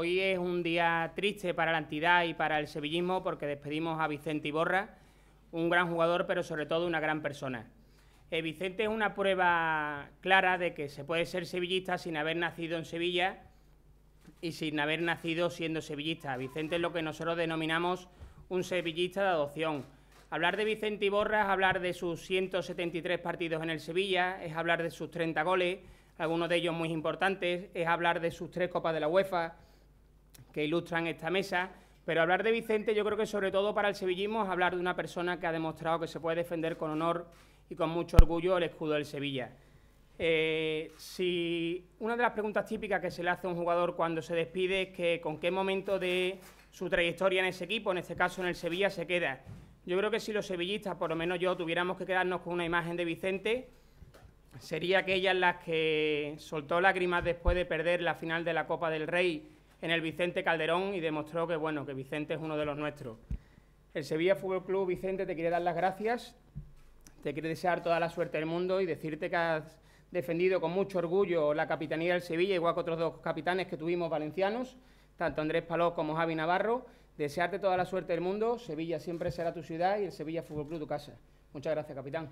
Hoy es un día triste para la entidad y para el sevillismo porque despedimos a Vicente Iborra, un gran jugador, pero sobre todo una gran persona. Eh, Vicente es una prueba clara de que se puede ser sevillista sin haber nacido en Sevilla y sin haber nacido siendo sevillista. Vicente es lo que nosotros denominamos un sevillista de adopción. Hablar de Vicente Iborra es hablar de sus 173 partidos en el Sevilla, es hablar de sus 30 goles, algunos de ellos muy importantes, es hablar de sus tres copas de la UEFA, que ilustran esta mesa. Pero hablar de Vicente, yo creo que sobre todo para el sevillismo es hablar de una persona que ha demostrado que se puede defender con honor y con mucho orgullo el escudo del Sevilla. Eh, si una de las preguntas típicas que se le hace a un jugador cuando se despide es que con qué momento de su trayectoria en ese equipo, en este caso en el Sevilla, se queda. Yo creo que si los sevillistas, por lo menos yo, tuviéramos que quedarnos con una imagen de Vicente, sería aquella en la que soltó lágrimas después de perder la final de la Copa del Rey en el Vicente Calderón y demostró que, bueno, que Vicente es uno de los nuestros. El Sevilla Fútbol Club, Vicente, te quiere dar las gracias, te quiere desear toda la suerte del mundo y decirte que has defendido con mucho orgullo la capitanía del Sevilla, igual que otros dos capitanes que tuvimos valencianos, tanto Andrés Palos como Javi Navarro. Desearte toda la suerte del mundo, Sevilla siempre será tu ciudad y el Sevilla Fútbol Club tu casa. Muchas gracias, capitán.